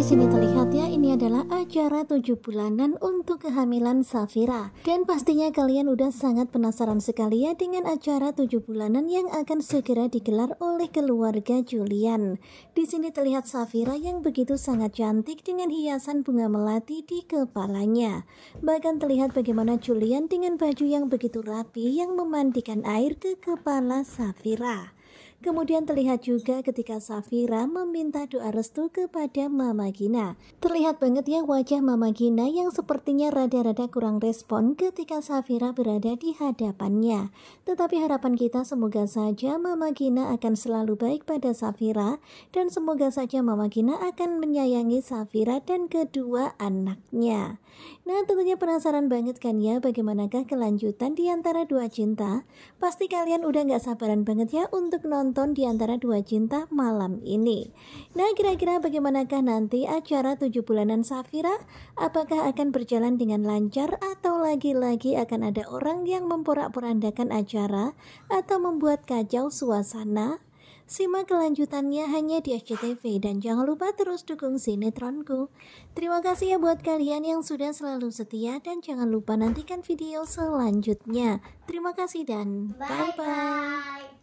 di sini terlihat ya ini adalah acara 7 bulanan untuk kehamilan Safira. Dan pastinya kalian udah sangat penasaran sekali ya dengan acara 7 bulanan yang akan segera digelar oleh keluarga Julian. Di sini terlihat Safira yang begitu sangat cantik dengan hiasan bunga melati di kepalanya. Bahkan terlihat bagaimana Julian dengan baju yang begitu rapi yang memandikan air ke kepala Safira. Kemudian terlihat juga ketika Safira meminta doa restu kepada Mama Gina. Terlihat banget ya wajah Mama Gina yang sepertinya rada-rada kurang respon ketika Safira berada di hadapannya. Tetapi harapan kita semoga saja Mama Gina akan selalu baik pada Safira dan semoga saja Mama Gina akan menyayangi Safira dan kedua anaknya. Nah tentunya penasaran banget kan ya bagaimanakah kelanjutan di antara dua cinta? Pasti kalian udah nggak sabaran banget ya untuk nonton tonton di antara dua cinta malam ini. Nah, kira-kira bagaimanakah nanti acara tujuh bulanan Safira? Apakah akan berjalan dengan lancar atau lagi-lagi akan ada orang yang memporak-porandakan acara atau membuat kacau suasana? Simak kelanjutannya hanya di SCTV dan jangan lupa terus dukung sinetronku. Terima kasih ya buat kalian yang sudah selalu setia dan jangan lupa nantikan video selanjutnya. Terima kasih dan bye-bye.